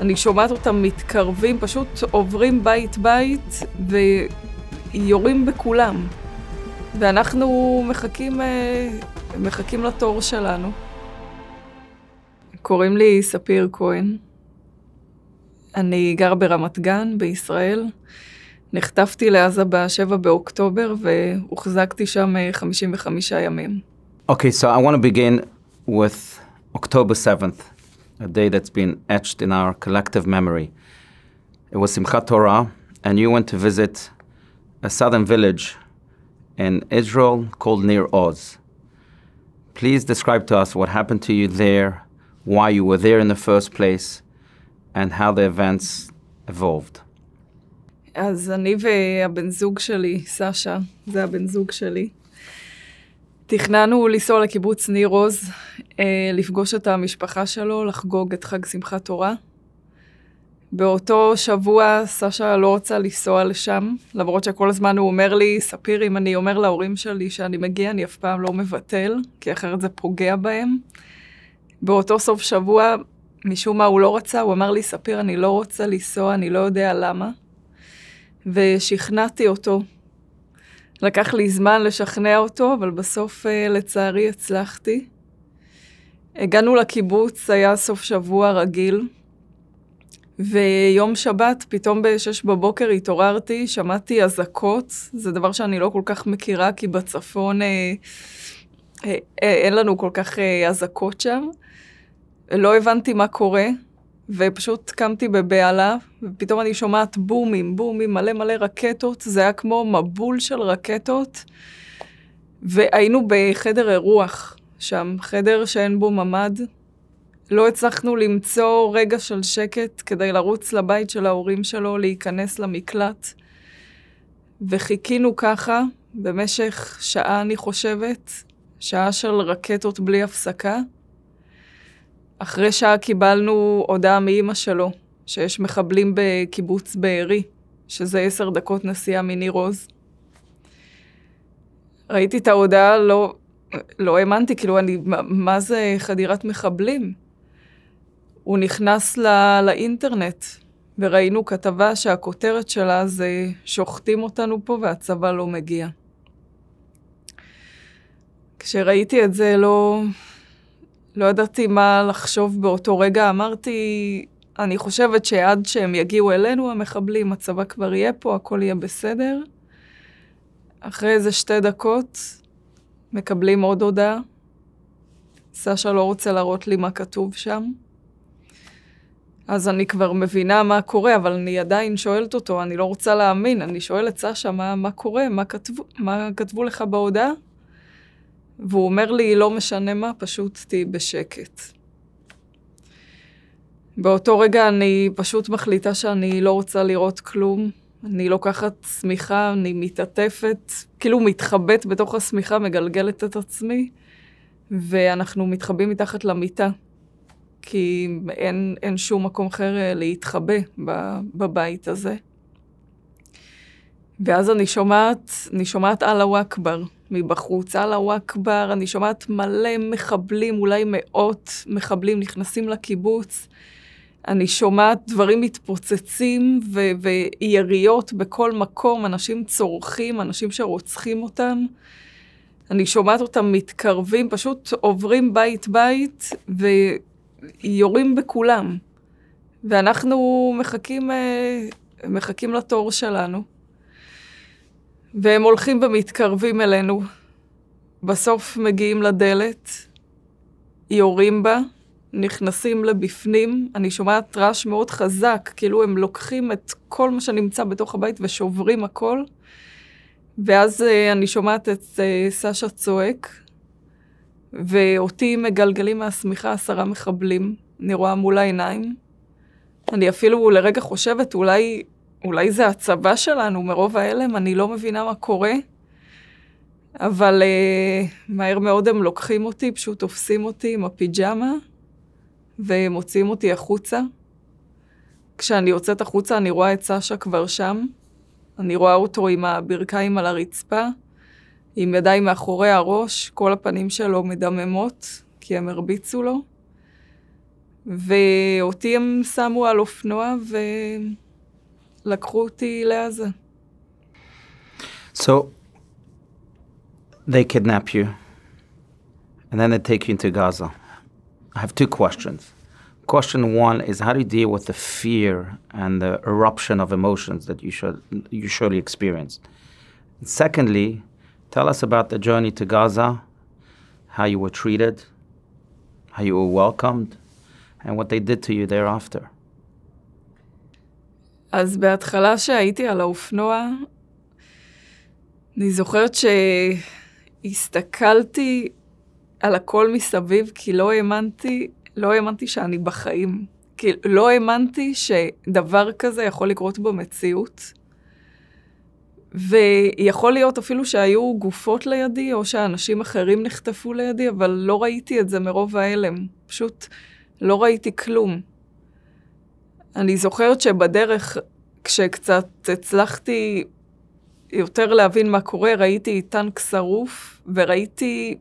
אני שומעת אותם מתקרבים, פשוט עוברים בית-בית ויורים בכולם. ואנחנו מחכים, אה, מחכים לתור שלנו. קוראים לי ספיר כהן. אני גר ברמת גן בישראל. נחטפתי לעזה ב-7 באוקטובר והוחזקתי שם 55 אה, ימים. אוקיי, אז אני רוצה להתחיל עם אוקטובר 7 a day that's been etched in our collective memory. It was Simchat Torah, and you went to visit a southern village in Israel called Near Oz. Please describe to us what happened to you there, why you were there in the first place, and how the events evolved. אז אני והבן זוג שלי, סשה, זה הבן זוג שלי, תכננו לנסוע לקיבוץ ניר עוז, אה, לפגוש את המשפחה שלו, לחגוג את חג שמחת תורה. באותו שבוע סשה לא רוצה לנסוע לשם, למרות שכל הזמן הוא אומר לי, ספיר, אם אני אומר להורים שלי שאני מגיע, אני אף פעם לא מבטל, כי אחרת זה פוגע בהם. באותו סוף שבוע, משום מה הוא לא רצה, הוא אמר לי, ספיר, אני לא רוצה לנסוע, אני לא יודע למה. ושכנעתי אותו לקח לי זמן לשכנע אותו, אבל בסוף אה, לצערי הצלחתי. הגענו לקיבוץ, היה סוף שבוע רגיל, ויום שבת, פתאום ב-6 בבוקר התעוררתי, שמעתי אזעקות, זה דבר שאני לא כל כך מכירה, כי בצפון אה, אה, אה, אין לנו כל כך אה, אזעקות אה, שם. לא הבנתי מה קורה, ופשוט קמתי בבהלה, ופתאום אני שומעת בומים, בומים, מלא מלא רקטות, זה היה כמו מבול של רקטות. והיינו בחדר אירוח שם, חדר שאין בו ממ"ד. לא הצלחנו למצוא רגע של שקט כדי לרוץ לבית של ההורים שלו, להיכנס למקלט. וחיכינו ככה במשך שעה, אני חושבת, שעה של רקטות בלי הפסקה. אחרי שעה קיבלנו הודעה מאימא שלו, שיש מחבלים בקיבוץ בארי, שזה עשר דקות נסיעה מניר עוז. ראיתי את ההודעה, לא, לא האמנתי, כאילו, אני, מה, מה זה חדירת מחבלים? הוא נכנס לא, לאינטרנט, וראינו כתבה שהכותרת שלה זה שוחטים אותנו פה והצבא לא מגיע. כשראיתי את זה, לא... לא ידעתי מה לחשוב באותו רגע, אמרתי, אני חושבת שעד שהם יגיעו אלינו, המחבלים, הצבא כבר יהיה פה, הכל יהיה בסדר. אחרי איזה שתי דקות, מקבלים עוד הודעה. סשה לא רוצה להראות לי מה כתוב שם. אז אני כבר מבינה מה קורה, אבל אני עדיין שואלת אותו, אני לא רוצה להאמין, אני שואלת סשה, מה, מה קורה? מה כתבו, מה כתבו לך בהודעה? והוא אומר לי, לא משנה מה, פשוט תהיי בשקט. באותו רגע אני פשוט מחליטה שאני לא רוצה לראות כלום. אני לוקחת שמיכה, אני מתעטפת, כאילו מתחבאת בתוך השמיכה, מגלגלת את עצמי, ואנחנו מתחבאים מתחת למיטה. כי אין, אין שום מקום אחר אה, להתחבא בבית הזה. ואז אני שומעת, אני שומעת אללהו אכבר מבחוץ, אללהו אכבר, אני שומעת מלא מחבלים, אולי מאות מחבלים נכנסים לקיבוץ. אני שומעת דברים מתפוצצים ו- ויריות בכל מקום, אנשים צורכים, אנשים שרוצחים אותם. אני שומעת אותם מתקרבים, פשוט עוברים בית-בית ויורים בכולם. ואנחנו מחכים, אה, מחכים לתור שלנו. והם הולכים ומתקרבים אלינו. בסוף מגיעים לדלת, יורים בה, נכנסים לבפנים, אני שומעת רעש מאוד חזק, כאילו הם לוקחים את כל מה שנמצא בתוך הבית ושוברים הכל. ואז אה, אני שומעת את אה, סשה צועק, ואותי מגלגלים מהשמיכה עשרה מחבלים, אני רואה מול העיניים. אני אפילו לרגע חושבת, אולי אולי זה הצבא שלנו, מרוב ההלם אני לא מבינה מה קורה, אבל אה, מהר מאוד הם לוקחים אותי, פשוט תופסים אותי עם הפיג'מה, ומוציאים אותי החוצה. כשאני יוצאת החוצה אני רואה את סשה כבר שם, אני רואה אותו עם הברכיים על הרצפה, עם ידיים מאחורי הראש, כל הפנים שלו מדממות, כי הם הרביצו לו. ואותי הם שמו על אופנוע, ו... לקחו אותי לעזה. So, they kidnap you, and then they take you into Gaza. I have two questions. Question one is how do you deal with the fear and the eruption of emotions that you should you surely experience? And secondly, tell us about the journey to Gaza, how you were treated, how you were welcomed, and what they did to you thereafter. אז בהתחלה שהייתי על האופנוע, אני זוכרת שהסתכלתי על הכל מסביב, כי לא האמנתי, לא האמנתי שאני בחיים. כי לא האמנתי שדבר כזה יכול לקרות במציאות. ויכול להיות אפילו שהיו גופות לידי, או שאנשים אחרים נחטפו לידי, אבל לא ראיתי את זה מרוב ההלם. פשוט לא ראיתי כלום. אני זוכרת שבדרך, כשקצת הצלחתי יותר להבין מה קורה, ראיתי טנק שרוף וראיתי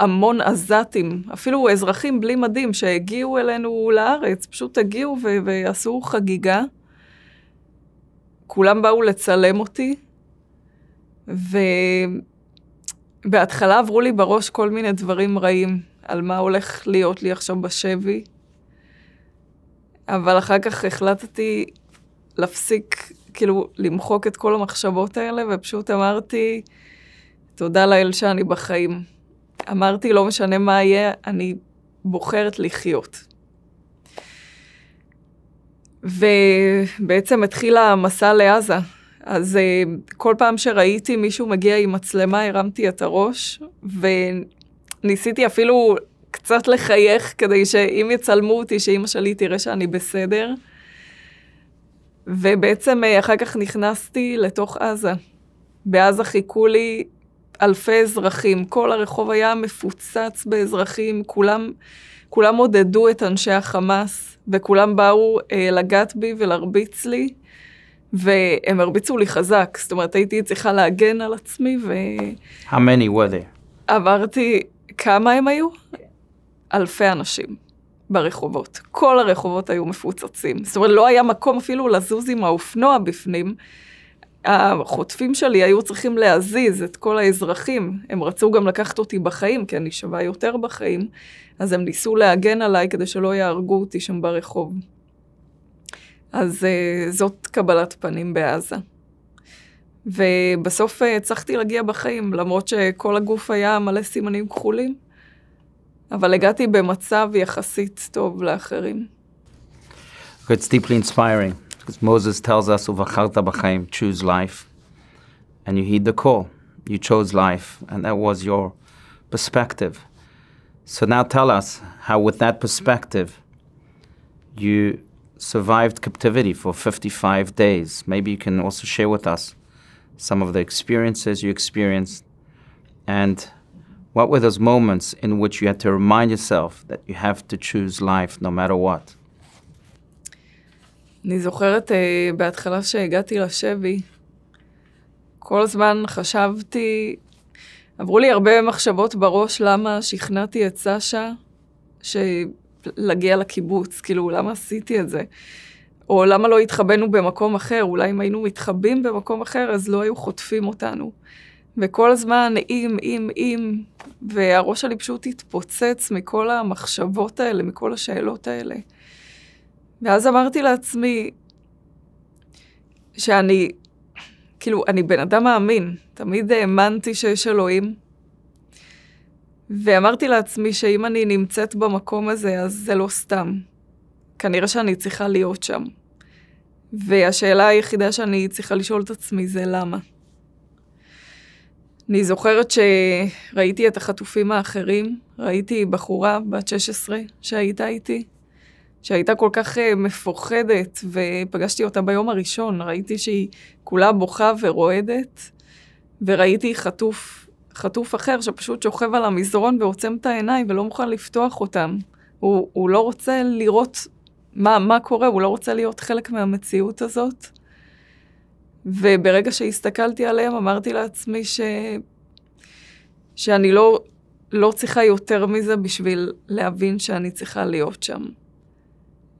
המון עזתים, אפילו אזרחים בלי מדים שהגיעו אלינו לארץ, פשוט הגיעו ו- ועשו חגיגה. כולם באו לצלם אותי, ובהתחלה עברו לי בראש כל מיני דברים רעים, על מה הולך להיות לי עכשיו בשבי. אבל אחר כך החלטתי להפסיק, כאילו, למחוק את כל המחשבות האלה, ופשוט אמרתי, תודה לאל שאני בחיים. אמרתי, לא משנה מה יהיה, אני בוחרת לחיות. ובעצם התחיל המסע לעזה. אז אה, כל פעם שראיתי מישהו מגיע עם מצלמה, הרמתי את הראש, וניסיתי אפילו קצת לחייך, כדי שאם יצלמו אותי, שאימא שלי תראה שאני בסדר. ובעצם אה, אחר כך נכנסתי לתוך עזה. בעזה חיכו לי אלפי אזרחים, כל הרחוב היה מפוצץ באזרחים, כולם, כולם עודדו את אנשי החמאס, וכולם באו אה, לגעת בי ולהרביץ לי, והם הרביצו לי חזק, זאת אומרת הייתי צריכה להגן על עצמי, ו... How many were they? עברתי... כמה הם היו? אלפי אנשים ברחובות. כל הרחובות היו מפוצצים. זאת אומרת, לא היה מקום אפילו לזוז עם האופנוע בפנים. החוטפים שלי היו צריכים להזיז את כל האזרחים. הם רצו גם לקחת אותי בחיים, כי אני שווה יותר בחיים. אז הם ניסו להגן עליי כדי שלא יהרגו אותי שם ברחוב. אז uh, זאת קבלת פנים בעזה. ובסוף אה, הצלחתי להגיע בחיים, למרות שכל הגוף היה מלא סימנים כחולים. אבל הגעתי במצב יחסית טוב לאחרים. It's deeply inspiring, because Moses tells us, ובחרת בחיים, choose life, and you heed the call. You chose life, and that was your perspective. So now tell us how, with that perspective, you survived captivity for 55 days. Maybe you can also share with us some of the experiences you experienced and What were those moments in which you had to remind yourself that you have to choose life no matter what? אני זוכרת uh, בהתחלה שהגעתי לשבי, כל הזמן חשבתי, עברו לי הרבה מחשבות בראש למה שכנעתי את סשה להגיע לקיבוץ, כאילו למה עשיתי את זה? או למה לא התחבאנו במקום אחר, אולי אם היינו מתחבאים במקום אחר אז לא היו חוטפים אותנו. וכל הזמן אם, אם, אם, והראש שלי פשוט התפוצץ מכל המחשבות האלה, מכל השאלות האלה. ואז אמרתי לעצמי שאני, כאילו, אני בן אדם מאמין, תמיד האמנתי שיש אלוהים. ואמרתי לעצמי שאם אני נמצאת במקום הזה, אז זה לא סתם. כנראה שאני צריכה להיות שם. והשאלה היחידה שאני צריכה לשאול את עצמי זה למה. אני זוכרת שראיתי את החטופים האחרים, ראיתי בחורה בת 16 שהייתה איתי, שהייתה כל כך אה, מפוחדת, ופגשתי אותה ביום הראשון, ראיתי שהיא כולה בוכה ורועדת, וראיתי חטוף, חטוף אחר שפשוט שוכב על המזרון ועוצם את העיניים ולא מוכן לפתוח אותם. הוא, הוא לא רוצה לראות מה, מה קורה, הוא לא רוצה להיות חלק מהמציאות הזאת. וברגע שהסתכלתי עליהם, אמרתי לעצמי ש... שאני לא, לא צריכה יותר מזה בשביל להבין שאני צריכה להיות שם.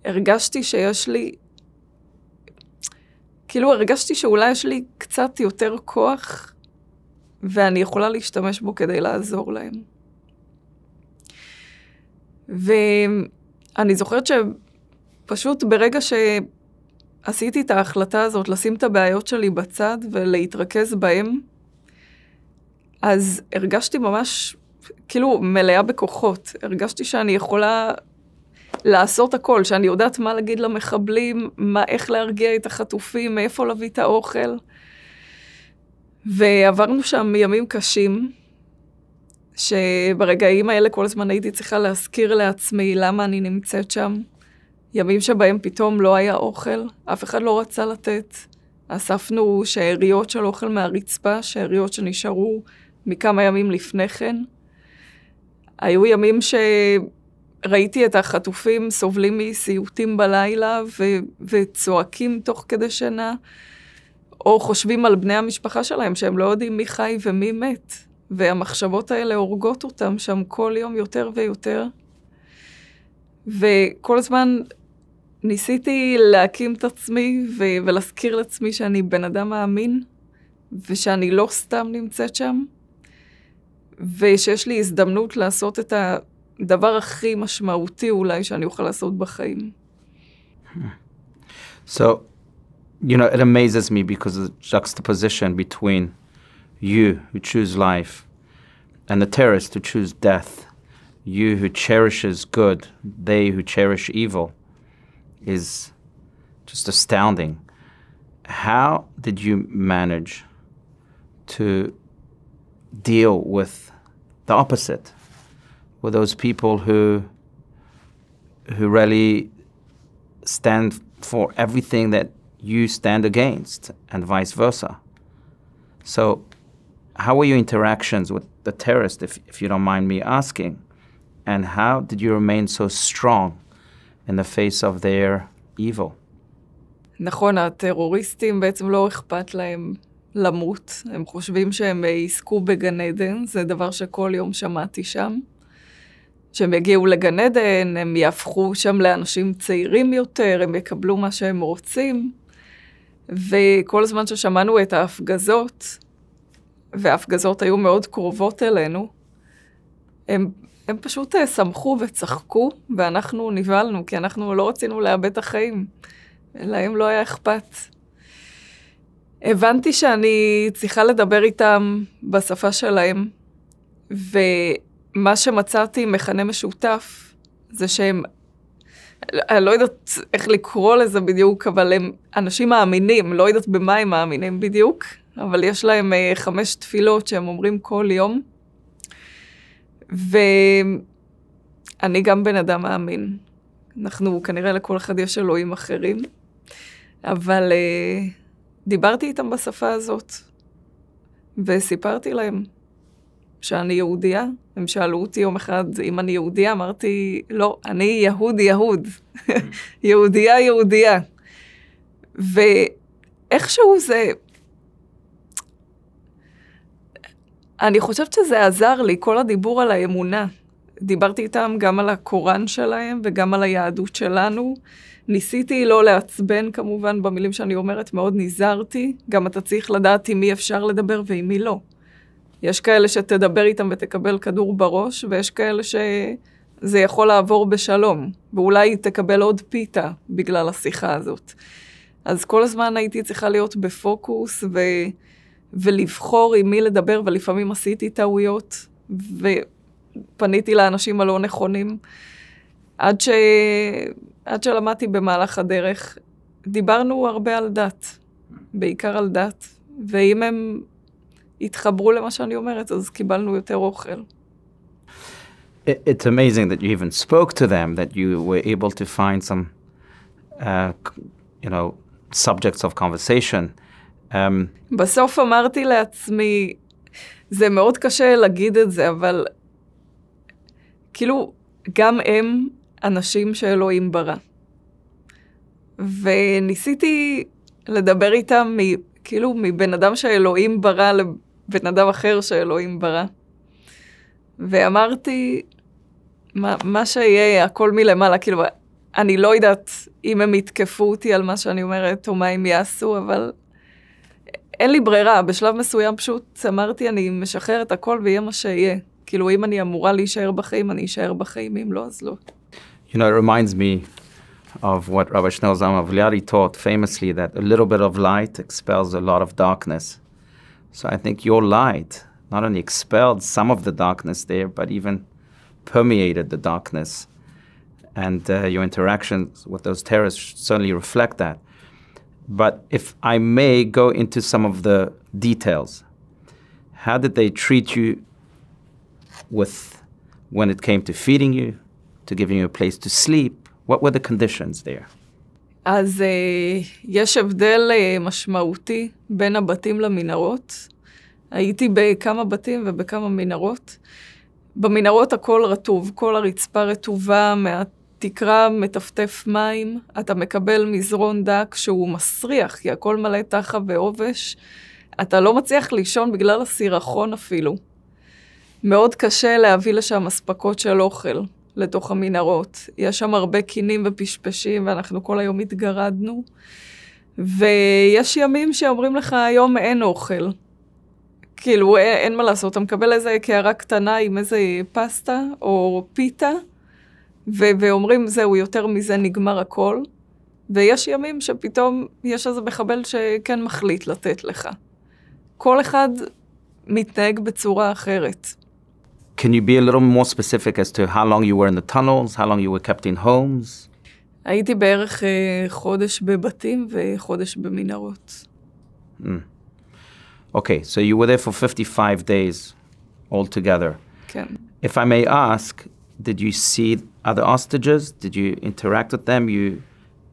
הרגשתי שיש לי, כאילו הרגשתי שאולי יש לי קצת יותר כוח ואני יכולה להשתמש בו כדי לעזור להם. ואני זוכרת שפשוט ברגע ש... עשיתי את ההחלטה הזאת לשים את הבעיות שלי בצד ולהתרכז בהם, אז הרגשתי ממש כאילו מלאה בכוחות. הרגשתי שאני יכולה לעשות הכל, שאני יודעת מה להגיד למחבלים, מה, איך להרגיע את החטופים, מאיפה להביא את האוכל. ועברנו שם ימים קשים, שברגעים האלה כל הזמן הייתי צריכה להזכיר לעצמי למה אני נמצאת שם. ימים שבהם פתאום לא היה אוכל, אף אחד לא רצה לתת. אספנו שאריות של אוכל מהרצפה, שאריות שנשארו מכמה ימים לפני כן. היו ימים שראיתי את החטופים סובלים מסיוטים בלילה ו- וצועקים תוך כדי שינה, או חושבים על בני המשפחה שלהם, שהם לא יודעים מי חי ומי מת. והמחשבות האלה הורגות אותם שם כל יום יותר ויותר. וכל הזמן ניסיתי להקים את עצמי ו- ולהזכיר לעצמי שאני בן אדם מאמין, ושאני לא סתם נמצאת שם, ושיש לי הזדמנות לעשות את הדבר הכי משמעותי אולי שאני אוכל לעשות בחיים. So, you know, it amazes me because of the juxtaposition between you who choose life and the terrorist who choose death, you who cherishes good, they who cherish evil. is just astounding. How did you manage to deal with the opposite, with those people who who really stand for everything that you stand against, and vice versa? So, how were your interactions with the terrorists, if, if you don't mind me asking? And how did you remain so strong in the face of their evil. נכון, הטרוריסטים בעצם לא אכפת להם למות, הם חושבים שהם יזכו בגן עדן, זה דבר שכל יום שמעתי שם. כשהם יגיעו לגן עדן, הם יהפכו שם לאנשים צעירים יותר, הם יקבלו מה שהם רוצים. וכל הזמן ששמענו את ההפגזות, וההפגזות היו מאוד קרובות אלינו, הם, הם פשוט אה, שמחו וצחקו, ואנחנו נבהלנו, כי אנחנו לא רצינו לאבד את החיים. להם לא היה אכפת. הבנתי שאני צריכה לדבר איתם בשפה שלהם, ומה שמצאתי מכנה משותף זה שהם, אני לא יודעת איך לקרוא לזה בדיוק, אבל הם אנשים מאמינים, לא יודעת במה הם מאמינים בדיוק, אבל יש להם אה, חמש תפילות שהם אומרים כל יום. ואני גם בן אדם מאמין. אנחנו, כנראה לכל אחד יש אלוהים אחרים, אבל אה, דיברתי איתם בשפה הזאת, וסיפרתי להם שאני יהודייה. הם שאלו אותי יום אחד אם אני יהודייה, אמרתי, לא, אני יהוד יהוד. יהודייה יהודייה. ואיכשהו זה אני חושבת שזה עזר לי, כל הדיבור על האמונה. דיברתי איתם גם על הקוראן שלהם וגם על היהדות שלנו. ניסיתי לא לעצבן כמובן במילים שאני אומרת, מאוד נזהרתי. גם אתה צריך לדעת עם מי אפשר לדבר ועם מי לא. יש כאלה שתדבר איתם ותקבל כדור בראש, ויש כאלה שזה יכול לעבור בשלום, ואולי תקבל עוד פיתה בגלל השיחה הזאת. אז כל הזמן הייתי צריכה להיות בפוקוס, ו... ולבחור עם מי לדבר, ולפעמים עשיתי טעויות, ופניתי לאנשים הלא נכונים, עד, ש... עד שלמדתי במהלך הדרך. דיברנו הרבה על דת, בעיקר על דת, ואם הם התחברו למה שאני אומרת, אז קיבלנו יותר אוכל. it's amazing that you even spoke to them, that you were able to find some, uh, you know, subjects of conversation. Um, בסוף אמרתי לעצמי, זה מאוד קשה להגיד את זה, אבל כאילו, גם הם אנשים שאלוהים ברא. וניסיתי לדבר איתם, מ, כאילו, מבן אדם שאלוהים ברא לבן אדם אחר שאלוהים ברא. ואמרתי, מה, מה שיהיה, הכל מלמעלה, כאילו, אני לא יודעת אם הם יתקפו אותי על מה שאני אומרת, או מה הם יעשו, אבל אין לי ברירה, בשלב מסוים פשוט אמרתי, אני הכל ויהיה מה שיהיה. כאילו, אם אני אמורה להישאר בחיים, אני אשאר בחיים, אם לא, אז לא. You know, it reminds me of what Rabbi Shneur Zalman Avliari taught famously, that a little bit of light expels a lot of darkness. So I think your light not only expelled some of the darkness there, but even permeated the darkness. And uh, your interactions with those terrorists certainly reflect that. But if I may go into some of the details, how did they treat you with when it came to feeding you, to giving you a place to sleep? What were the conditions there? אז uh, יש הבדל uh, משמעותי בין הבתים למנהרות. הייתי בכמה בתים ובכמה מנהרות. במנהרות הכל רטוב, כל הרצפה רטובה מעט תקרא מטפטף מים, אתה מקבל מזרון דק שהוא מסריח, כי הכל מלא תחה ועובש. אתה לא מצליח לישון בגלל הסירחון אפילו. מאוד קשה להביא לשם אספקות של אוכל, לתוך המנהרות. יש שם הרבה קינים ופשפשים, ואנחנו כל היום התגרדנו. ויש ימים שאומרים לך, היום אין אוכל. כאילו, אין, אין מה לעשות, אתה מקבל איזה קערה קטנה עם איזה פסטה או פיתה, ו- ואומרים, זהו, יותר מזה נגמר הכל. ויש ימים שפתאום יש איזה מחבל שכן מחליט לתת לך. כל אחד מתנהג בצורה אחרת. Can you be a little more specific as to how long you were in the tunnels, how long you were kept in homes? הייתי בערך uh, חודש בבתים וחודש במנהרות. Mm. Okay, so you were there for 55 days altogether. כן. If I may ask, did you see other hostages? Did you interact with them? You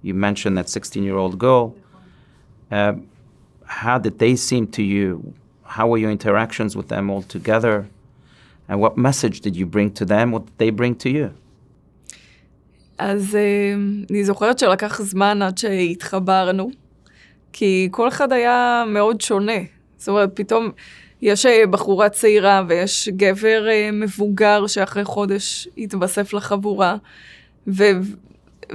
you mentioned that 16-year-old girl. Uh, how did they seem to you? How were your interactions with them all together? And what message did you bring to them? What did they bring to you? אז um, אני זוכרת שלקח זמן עד שהתחברנו, כי כל אחד היה מאוד שונה. זאת אומרת, פתאום... יש אה, בחורה צעירה ויש גבר אה, מבוגר שאחרי חודש התווסף לחבורה. ו...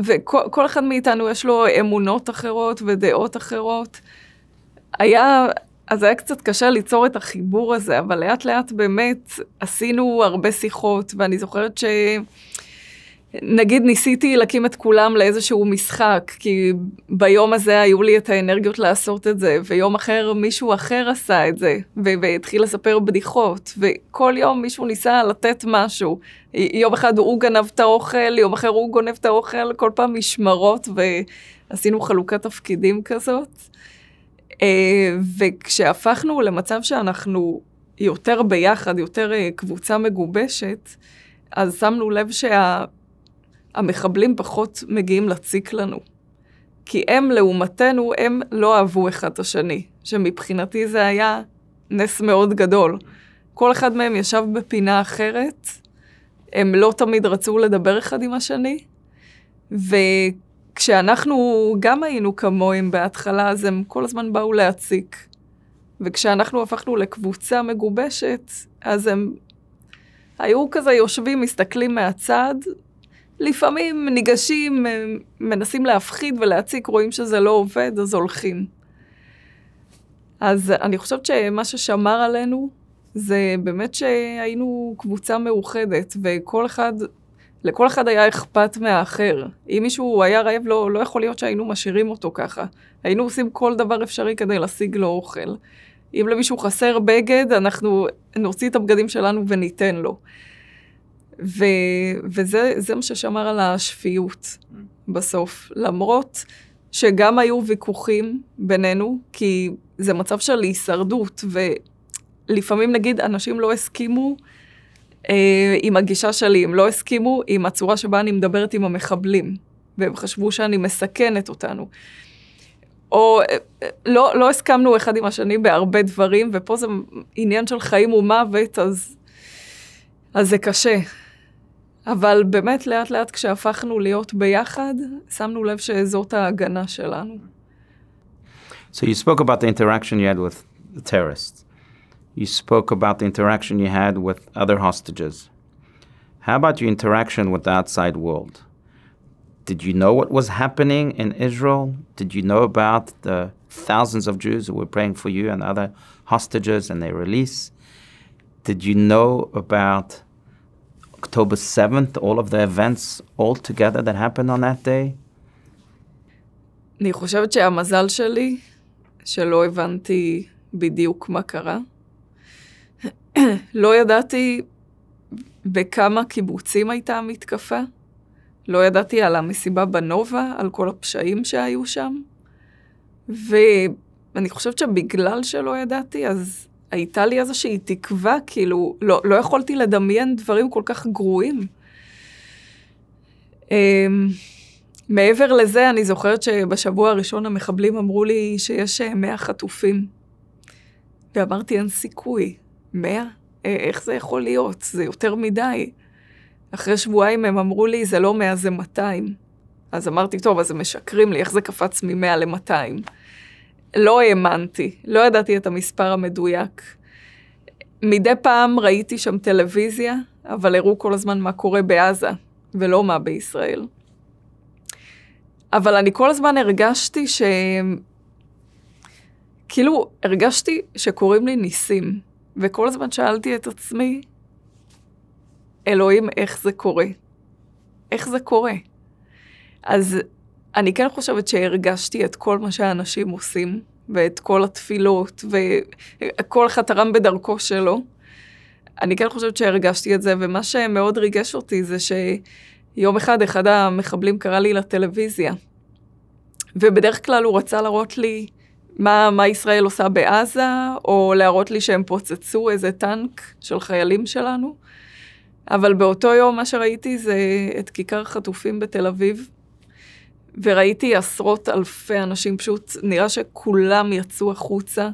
וכל אחד מאיתנו יש לו אמונות אחרות ודעות אחרות. היה, אז היה קצת קשה ליצור את החיבור הזה, אבל לאט לאט באמת עשינו הרבה שיחות, ואני זוכרת ש... נגיד ניסיתי להקים את כולם לאיזשהו משחק, כי ביום הזה היו לי את האנרגיות לעשות את זה, ויום אחר מישהו אחר עשה את זה, והתחיל לספר בדיחות, וכל יום מישהו ניסה לתת משהו. יום אחד הוא גנב את האוכל, יום אחר הוא גונב את האוכל, כל פעם משמרות, ועשינו חלוקת תפקידים כזאת. אה, וכשהפכנו למצב שאנחנו יותר ביחד, יותר אה, קבוצה מגובשת, אז שמנו לב שה... המחבלים פחות מגיעים להציק לנו. כי הם, לעומתנו, הם לא אהבו אחד את השני, שמבחינתי זה היה נס מאוד גדול. כל אחד מהם ישב בפינה אחרת, הם לא תמיד רצו לדבר אחד עם השני, וכשאנחנו גם היינו כמוהם בהתחלה, אז הם כל הזמן באו להציק. וכשאנחנו הפכנו לקבוצה מגובשת, אז הם היו כזה יושבים, מסתכלים מהצד, לפעמים ניגשים, אה, מנסים להפחיד ולהציק, רואים שזה לא עובד, אז הולכים. אז אני חושבת שמה ששמר עלינו, זה באמת שהיינו קבוצה מאוחדת, וכל אחד, לכל אחד היה אכפת מהאחר. אם מישהו היה רעב, לא, לא יכול להיות שהיינו משאירים אותו ככה. היינו עושים כל דבר אפשרי כדי להשיג לו אוכל. אם למישהו חסר בגד, אנחנו נוציא את הבגדים שלנו וניתן לו. ו, וזה מה ששמר על השפיות בסוף. למרות שגם היו ויכוחים בינינו, כי זה מצב של הישרדות, ולפעמים נגיד אנשים לא הסכימו אה, עם הגישה שלי, הם לא הסכימו עם הצורה שבה אני מדברת עם המחבלים, והם חשבו שאני מסכנת אותנו. או אה, לא, לא הסכמנו אחד עם השני בהרבה דברים, ופה זה עניין של חיים ומוות, אז אז זה קשה. אבל באמת, לאט לאט כשהפכנו להיות ביחד, שמנו לב שזאת ההגנה שלנו. So you spoke about the interaction you had with the terrorists. You spoke about the interaction you had with other hostages. How about your interaction with the outside world? Did you know what was happening in Israel? Did you know about the thousands of Jews who were praying for you and other hostages and their release? did you know about October 7th, all of the events all together that happened on that day? אני חושבת שהמזל שלי, שלא הבנתי בדיוק מה קרה. לא ידעתי בכמה קיבוצים הייתה המתקפה. לא ידעתי על המסיבה בנובה, על כל הפשעים שהיו שם. ואני חושבת שבגלל שלא ידעתי, אז הייתה לי איזושהי תקווה, כאילו, לא, לא יכולתי לדמיין דברים כל כך גרועים. Um, מעבר לזה, אני זוכרת שבשבוע הראשון המחבלים אמרו לי שיש 100 אה, חטופים. ואמרתי, אין סיכוי. 100? אה, איך זה יכול להיות? זה יותר מדי. אחרי שבועיים הם אמרו לי, זה לא 100, זה 200. אז אמרתי, טוב, אז הם משקרים לי, איך זה קפץ מ-100 ל-200? לא האמנתי, לא ידעתי את המספר המדויק. מדי פעם ראיתי שם טלוויזיה, אבל הראו כל הזמן מה קורה בעזה, ולא מה בישראל. אבל אני כל הזמן הרגשתי ש... כאילו, הרגשתי שקוראים לי ניסים, וכל הזמן שאלתי את עצמי, אלוהים, איך זה קורה? איך זה קורה? אז אני כן חושבת שהרגשתי את כל מה שהאנשים עושים, ואת כל התפילות, וכל אחד תרם בדרכו שלו. אני כן חושבת שהרגשתי את זה, ומה שמאוד ריגש אותי זה שיום אחד אחד המחבלים קרא לי לטלוויזיה, ובדרך כלל הוא רצה להראות לי מה, מה ישראל עושה בעזה, או להראות לי שהם פוצצו איזה טנק של חיילים שלנו. אבל באותו יום מה שראיתי זה את כיכר החטופים בתל אביב, וראיתי עשרות אלפי אנשים, פשוט נראה שכולם יצאו החוצה,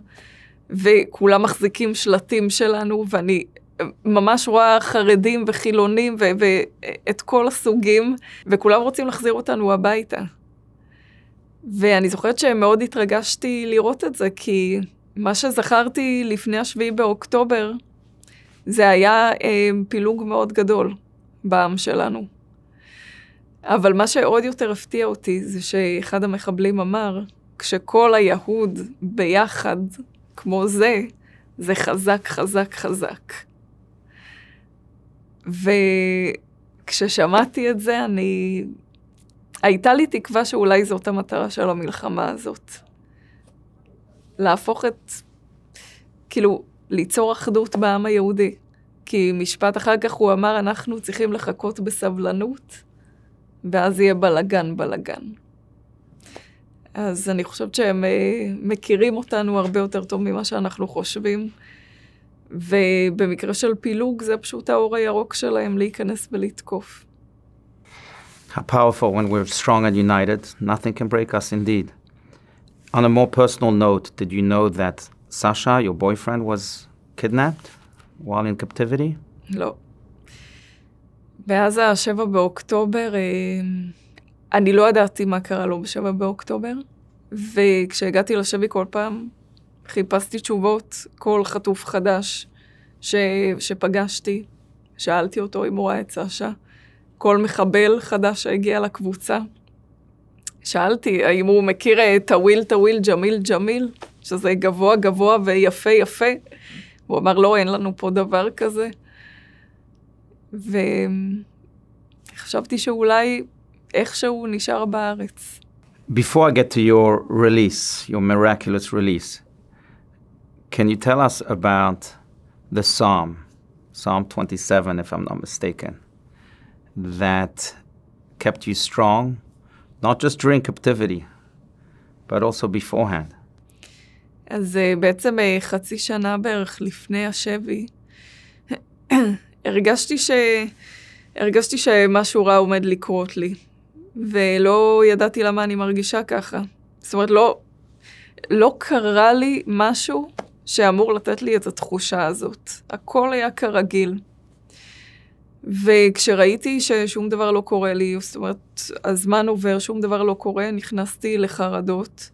וכולם מחזיקים שלטים שלנו, ואני ממש רואה חרדים וחילונים ואת כל הסוגים, וכולם רוצים להחזיר אותנו הביתה. ואני זוכרת שמאוד התרגשתי לראות את זה, כי מה שזכרתי לפני השביעי באוקטובר, זה היה אה, פילוג מאוד גדול בעם שלנו. אבל מה שעוד יותר הפתיע אותי זה שאחד המחבלים אמר, כשכל היהוד ביחד, כמו זה, זה חזק, חזק, חזק. וכששמעתי את זה, אני... הייתה לי תקווה שאולי זאת המטרה של המלחמה הזאת. להפוך את... כאילו, ליצור אחדות בעם היהודי. כי משפט אחר כך הוא אמר, אנחנו צריכים לחכות בסבלנות ואז יהיה בלאגן בלאגן. אז אני חושבת שהם מכירים אותנו הרבה יותר טוב ממה שאנחנו חושבים. ובמקרה של פילוג זה פשוט האור הירוק שלהם להיכנס ולתקוף. How powerful when we're strong and united, nothing can break us indeed. On a more personal note, did you know that Sasha, your boyfriend, was kidnapped while in captivity? לא. ואז השבע באוקטובר, אה, אני לא ידעתי מה קרה לו בשבע באוקטובר, וכשהגעתי לשבי כל פעם, חיפשתי תשובות, כל חטוף חדש ש, שפגשתי, שאלתי אותו אם הוא ראה את סשה, כל מחבל חדש שהגיע לקבוצה, שאלתי האם הוא מכיר טוויל טוויל ג'מיל ג'מיל, שזה גבוה גבוה ויפה יפה, הוא אמר לא, אין לנו פה דבר כזה. וחשבתי שאולי איכשהו נשאר בארץ. Before I get to your release, your miraculous release, can you tell us about the psalm, Psalm 27, if I'm not mistaken, that kept you strong, not just during captivity, but also beforehand? אז בעצם חצי שנה בערך לפני השבי, הרגשתי, ש... הרגשתי שמשהו רע עומד לקרות לי, ולא ידעתי למה אני מרגישה ככה. זאת אומרת, לא, לא קרה לי משהו שאמור לתת לי את התחושה הזאת. הכל היה כרגיל. וכשראיתי ששום דבר לא קורה לי, זאת אומרת, הזמן עובר, שום דבר לא קורה, נכנסתי לחרדות,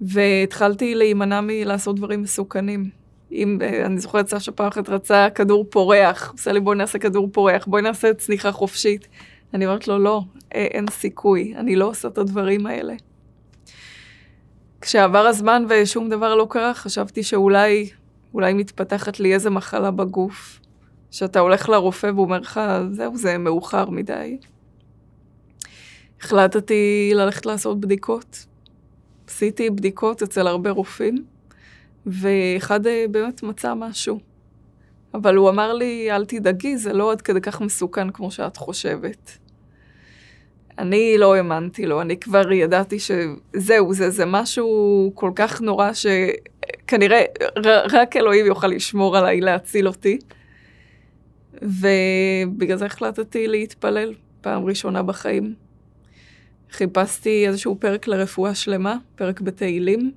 והתחלתי להימנע מלעשות דברים מסוכנים. אם אה, אני זוכרת סשה פעם אחת רצה כדור פורח, עושה לי בואי נעשה כדור פורח, בואי נעשה צניחה חופשית. אני אומרת לו, לא, אה, אין סיכוי, אני לא עושה את הדברים האלה. כשעבר הזמן ושום דבר לא קרה, חשבתי שאולי, אולי מתפתחת לי איזה מחלה בגוף. שאתה הולך לרופא והוא אומר לך, זהו, זה מאוחר מדי. החלטתי ללכת לעשות בדיקות. עשיתי בדיקות אצל הרבה רופאים. ואחד אה, באמת מצא משהו. אבל הוא אמר לי, אל תדאגי, זה לא עד כדי כך מסוכן כמו שאת חושבת. אני לא האמנתי לו, אני כבר ידעתי שזהו, זה, זה משהו כל כך נורא שכנראה רק אלוהים יוכל לשמור עליי, להציל אותי. ובגלל זה החלטתי להתפלל פעם ראשונה בחיים. חיפשתי איזשהו פרק לרפואה שלמה, פרק בתהילים,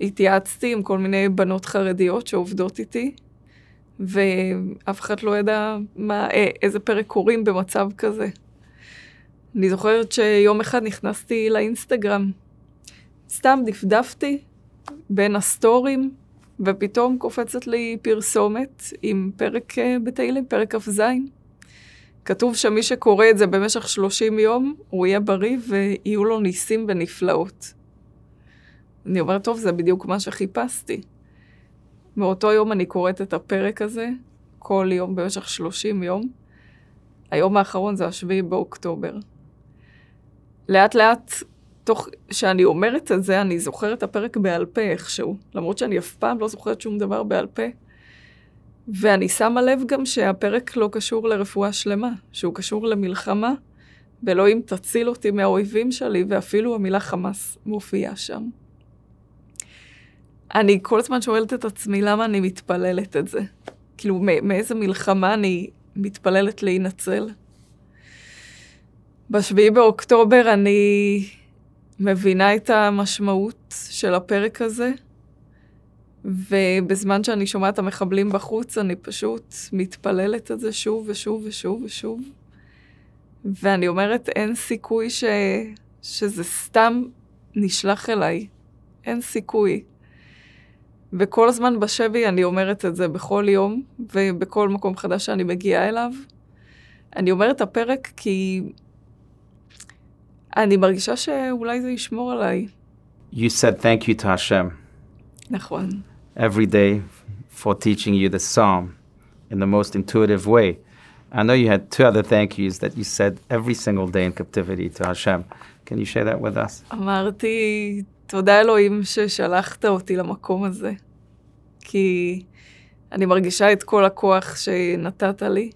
התייעצתי עם כל מיני בנות חרדיות שעובדות איתי, ואף אחד לא ידע מה, אה, איזה פרק קוראים במצב כזה. אני זוכרת שיום אחד נכנסתי לאינסטגרם, סתם דפדפתי בין הסטורים, ופתאום קופצת לי פרסומת עם פרק אה, בתהילים, פרק כ"ז. כתוב שמי שקורא את זה במשך 30 יום, הוא יהיה בריא ויהיו לו ניסים ונפלאות. אני אומרת, טוב, זה בדיוק מה שחיפשתי. מאותו יום אני קוראת את הפרק הזה, כל יום במשך 30 יום. היום האחרון זה השביעי באוקטובר. לאט לאט, תוך שאני אומרת את זה, אני זוכרת את הפרק בעל פה איכשהו, למרות שאני אף פעם לא זוכרת שום דבר בעל פה. ואני שמה לב גם שהפרק לא קשור לרפואה שלמה, שהוא קשור למלחמה, ואלוהים תציל אותי מהאויבים שלי, ואפילו המילה חמאס מופיעה שם. אני כל הזמן שואלת את עצמי למה אני מתפללת את זה. כאילו, מאיזה מלחמה אני מתפללת להינצל? בשביעי באוקטובר אני מבינה את המשמעות של הפרק הזה, ובזמן שאני שומעת את המחבלים בחוץ, אני פשוט מתפללת את זה שוב ושוב ושוב ושוב. ואני אומרת, אין סיכוי ש... שזה סתם נשלח אליי. אין סיכוי. וכל הזמן בשבי אני אומרת את זה בכל יום, ובכל מקום חדש שאני מגיעה אליו. אני אומרת הפרק כי אני מרגישה שאולי זה ישמור עליי. You said thank you to Hashem. נכון. Every day for teaching you the psalm in the most intuitive way. I know you had two other thank yous that you said every single day in captivity to Hashem. Can you share that with us? אמרתי, תודה אלוהים ששלחת אותי למקום הזה. כי אני מרגישה את כל הכוח שנתת לי,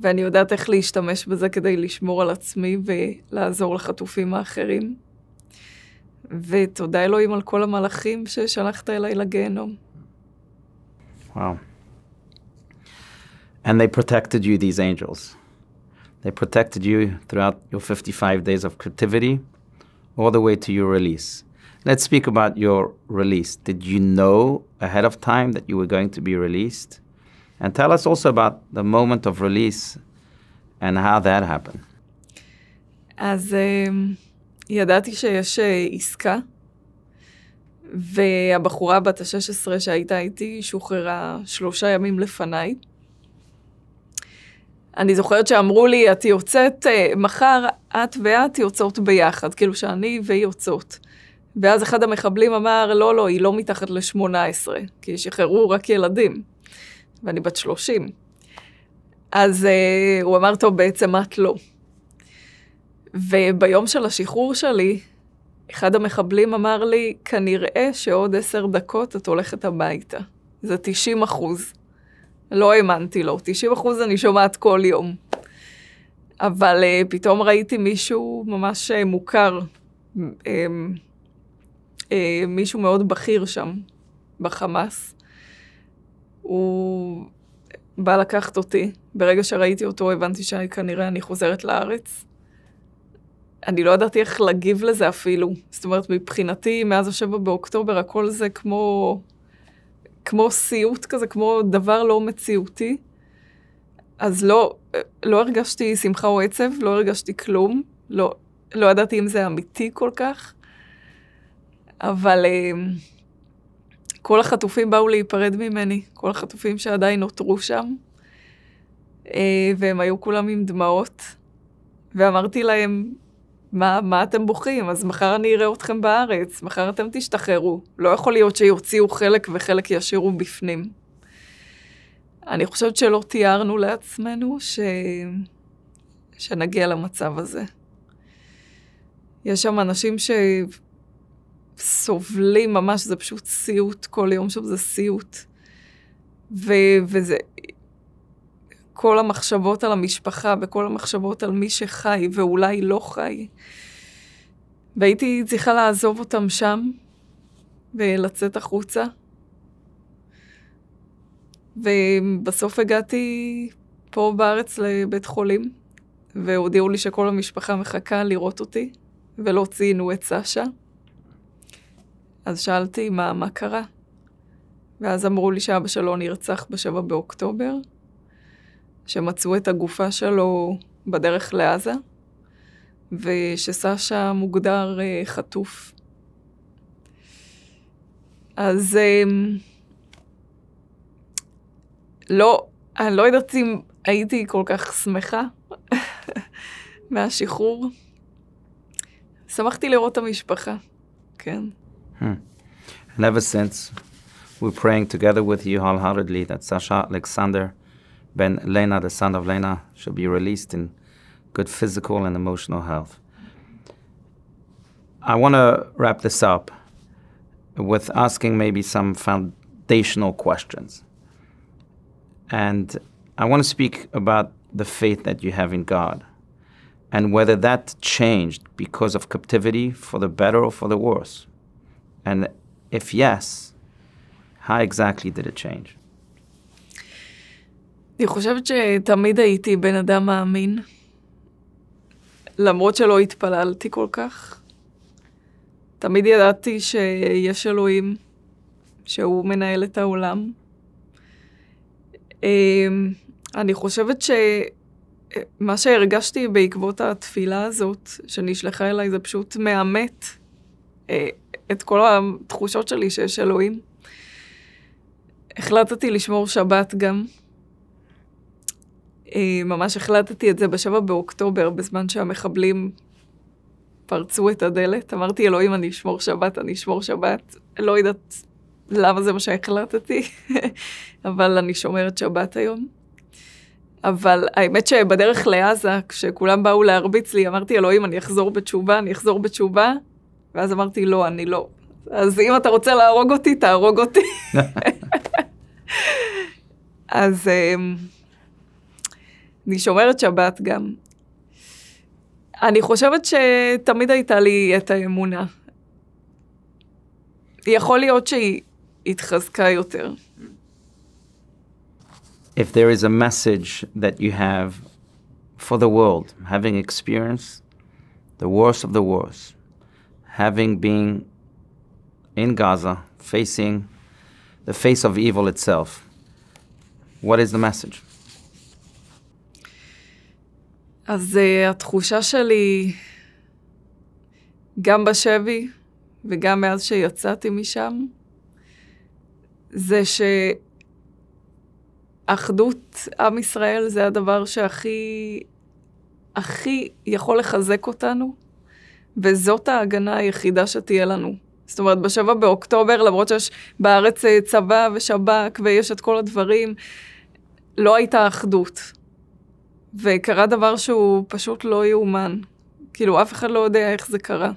ואני יודעת איך להשתמש בזה כדי לשמור על עצמי ולעזור לחטופים האחרים. ותודה אלוהים על כל המלאכים ששלחת אליי לגיהנום. וואו. Wow. And they protected you, these angels. They protected you throughout your 55 days of captivity, all the way to your release. Let's speak about your release. Did you know ahead of time that you were going to be released? And tell us also about the moment of release and how that happened. אז um, ידעתי שיש עסקה, והבחורה בת ה-16 שהייתה איתי שוחררה שלושה ימים לפניי. אני זוכרת שאמרו לי, את יוצאת מחר, את ואת יוצאות ביחד, כאילו שאני והיא יוצאות. ואז אחד המחבלים אמר, לא, לא, היא לא מתחת ל-18, כי שחררו רק ילדים, ואני בת 30. אז uh, הוא אמר, טוב, בעצם את לא. וביום של השחרור שלי, אחד המחבלים אמר לי, כנראה שעוד עשר דקות את הולכת הביתה. זה 90 אחוז. לא האמנתי לו, 90 אחוז אני שומעת כל יום. אבל uh, פתאום ראיתי מישהו ממש uh, מוכר. Uh, אה, מישהו מאוד בכיר שם, בחמאס. הוא בא לקחת אותי. ברגע שראיתי אותו, הבנתי שכנראה אני חוזרת לארץ. אני לא ידעתי איך להגיב לזה אפילו. זאת אומרת, מבחינתי, מאז השבע באוקטובר, הכל זה כמו, כמו סיוט כזה, כמו דבר לא מציאותי. אז לא, לא הרגשתי שמחה או עצב, לא הרגשתי כלום. לא, לא ידעתי אם זה אמיתי כל כך. אבל אמ, כל החטופים באו להיפרד ממני, כל החטופים שעדיין נותרו שם, אה, והם היו כולם עם דמעות, ואמרתי להם, מה, מה אתם בוכים? אז מחר אני אראה אתכם בארץ, מחר אתם תשתחררו. לא יכול להיות שיוציאו חלק וחלק ישאירו בפנים. אני חושבת שלא תיארנו לעצמנו ש... שנגיע למצב הזה. יש שם אנשים ש... סובלים ממש, זה פשוט סיוט, כל יום שם זה סיוט. ו, וזה, כל המחשבות על המשפחה וכל המחשבות על מי שחי ואולי לא חי. והייתי צריכה לעזוב אותם שם ולצאת החוצה. ובסוף הגעתי פה בארץ לבית חולים, והודיעו לי שכל המשפחה מחכה לראות אותי, ולא ציינו את סשה. אז שאלתי מה, מה קרה. ואז אמרו לי שאבא שלו נרצח בשבע באוקטובר, שמצאו את הגופה שלו בדרך לעזה, ושסשה מוגדר אה, חטוף. אז um, לא, אני לא יודעת אם הייתי כל כך שמחה מהשחרור. שמחתי לראות את המשפחה, כן. Hmm. And ever since, we're praying together with you wholeheartedly that Sasha Alexander Ben Lena, the son of Lena, should be released in good physical and emotional health. I want to wrap this up with asking maybe some foundational questions. And I want to speak about the faith that you have in God and whether that changed because of captivity for the better or for the worse. And if yes, how exactly did it change? אני חושבת שתמיד הייתי בן אדם מאמין, למרות שלא התפללתי כל כך. תמיד ידעתי שיש אלוהים, שהוא מנהל את העולם. אמ, אני חושבת שמה שהרגשתי בעקבות התפילה הזאת שנשלחה אליי זה פשוט מאמת אה, את כל התחושות שלי שיש אלוהים. החלטתי לשמור שבת גם. אה, ממש החלטתי את זה בשבע באוקטובר, בזמן שהמחבלים פרצו את הדלת. אמרתי, אלוהים, אני אשמור שבת, אני אשמור שבת. לא יודעת למה זה מה שהחלטתי, אבל אני שומרת שבת היום. אבל האמת שבדרך לעזה, כשכולם באו להרביץ לי, אמרתי, אלוהים, אני אחזור בתשובה, אני אחזור בתשובה. ואז אמרתי, לא, אני לא. אז אם אתה רוצה להרוג אותי, תהרוג אותי. אז אמ, אני שומרת שבת גם. אני חושבת שתמיד הייתה לי את האמונה. יכול להיות שהיא התחזקה יותר. If there is a message that you have for the world, having experienced the worst of the worst, having been in Gaza, facing the face of evil itself, what is the message? אז uh, התחושה שלי, גם בשבי וגם מאז שיצאתי משם, זה שאחדות עם ישראל זה הדבר שהכי, הכי יכול לחזק אותנו. וזאת ההגנה היחידה שתהיה לנו. זאת אומרת, בשבע באוקטובר, למרות שיש בארץ אה, צבא ושב"כ ויש את כל הדברים, לא הייתה אחדות. וקרה דבר שהוא פשוט לא יאומן. כאילו, אף אחד לא יודע איך זה קרה.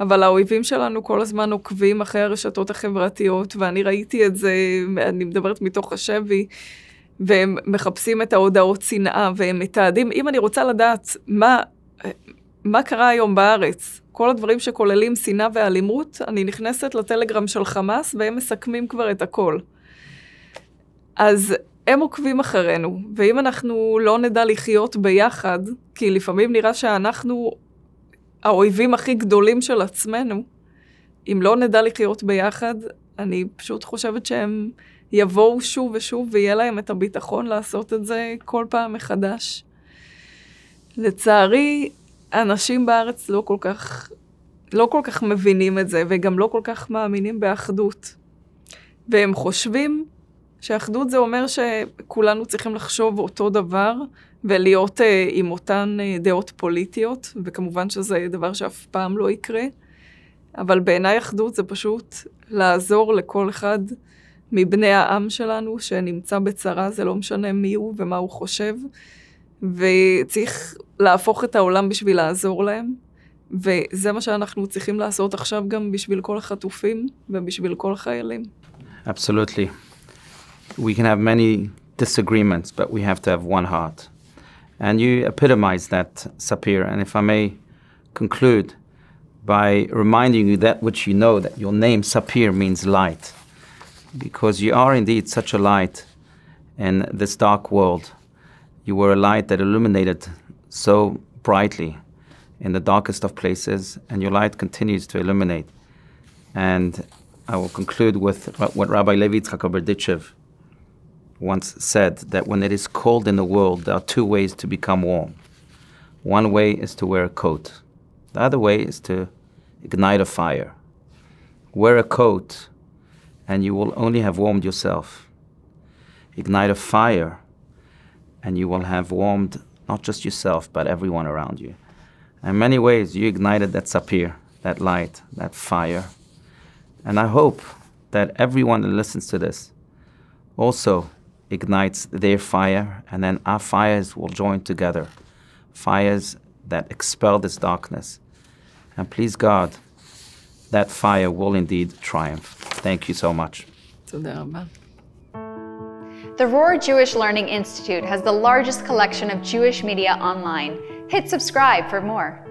אבל האויבים שלנו כל הזמן עוקבים אחרי הרשתות החברתיות, ואני ראיתי את זה, אני מדברת מתוך השבי, והם מחפשים את ההודעות שנאה, והם מתעדים. אם אני רוצה לדעת מה, מה קרה היום בארץ? כל הדברים שכוללים שנאה ואלימות, אני נכנסת לטלגרם של חמאס והם מסכמים כבר את הכל. אז הם עוקבים אחרינו, ואם אנחנו לא נדע לחיות ביחד, כי לפעמים נראה שאנחנו האויבים הכי גדולים של עצמנו, אם לא נדע לחיות ביחד, אני פשוט חושבת שהם יבואו שוב ושוב ויהיה להם את הביטחון לעשות את זה כל פעם מחדש. לצערי, אנשים בארץ לא כל כך, לא כל כך מבינים את זה, וגם לא כל כך מאמינים באחדות. והם חושבים שאחדות זה אומר שכולנו צריכים לחשוב אותו דבר ולהיות אה, עם אותן אה, דעות פוליטיות, וכמובן שזה דבר שאף פעם לא יקרה, אבל בעיניי אחדות זה פשוט לעזור לכל אחד מבני העם שלנו שנמצא בצרה, זה לא משנה מי הוא ומה הוא חושב, וצריך להפוך את העולם בשביל לעזור להם, וזה מה שאנחנו צריכים לעשות עכשיו גם בשביל כל החטופים ובשביל כל החיילים. Absolutely. We can have many disagreements, but we have to have one heart. And you epitomize that, Sapir. And if I may conclude by reminding you that which you know, that your name, Sapir, means light. Because you are indeed such a light in this dark world. You were a light that illuminated so brightly in the darkest of places, and your light continues to illuminate. And I will conclude with what Rabbi Levi Yitzchak once said that when it is cold in the world, there are two ways to become warm. One way is to wear a coat, the other way is to ignite a fire. Wear a coat, and you will only have warmed yourself. Ignite a fire, and you will have warmed not just yourself, but everyone around you. In many ways, you ignited that sapir, that light, that fire. And I hope that everyone that listens to this also ignites their fire, and then our fires will join together fires that expel this darkness. And please, God, that fire will indeed triumph. Thank you so much. The Rohr Jewish Learning Institute has the largest collection of Jewish media online. Hit subscribe for more.